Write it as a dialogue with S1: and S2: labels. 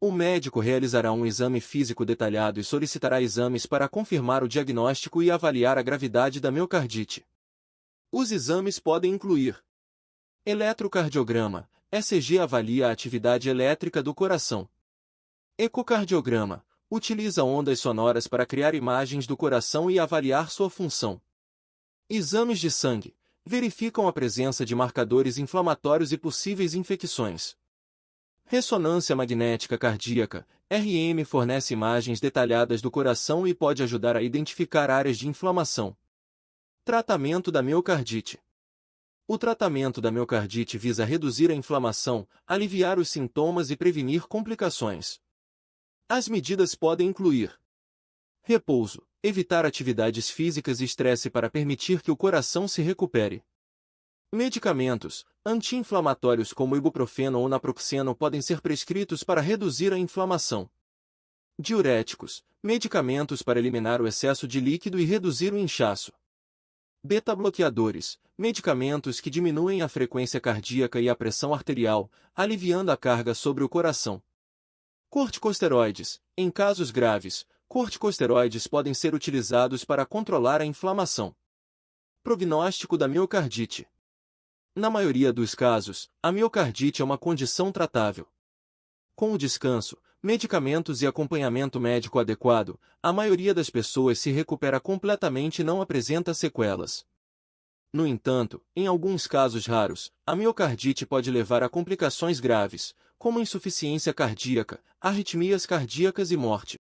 S1: O médico realizará um exame físico detalhado e solicitará exames para confirmar o diagnóstico e avaliar a gravidade da miocardite. Os exames podem incluir eletrocardiograma, ECG avalia a atividade elétrica do coração. Ecocardiograma, utiliza ondas sonoras para criar imagens do coração e avaliar sua função. Exames de sangue, verificam a presença de marcadores inflamatórios e possíveis infecções. Ressonância magnética cardíaca, RM fornece imagens detalhadas do coração e pode ajudar a identificar áreas de inflamação. Tratamento da miocardite. O tratamento da miocardite visa reduzir a inflamação, aliviar os sintomas e prevenir complicações. As medidas podem incluir repouso, evitar atividades físicas e estresse para permitir que o coração se recupere. Medicamentos, Anti-inflamatórios como ibuprofeno ou naproxeno podem ser prescritos para reduzir a inflamação. Diuréticos, medicamentos para eliminar o excesso de líquido e reduzir o inchaço. Beta-bloqueadores, medicamentos que diminuem a frequência cardíaca e a pressão arterial, aliviando a carga sobre o coração. Corticosteroides, em casos graves, corticosteroides podem ser utilizados para controlar a inflamação. Prognóstico da miocardite. Na maioria dos casos, a miocardite é uma condição tratável. Com o descanso, medicamentos e acompanhamento médico adequado, a maioria das pessoas se recupera completamente e não apresenta sequelas. No entanto, em alguns casos raros, a miocardite pode levar a complicações graves, como insuficiência cardíaca, arritmias cardíacas e morte.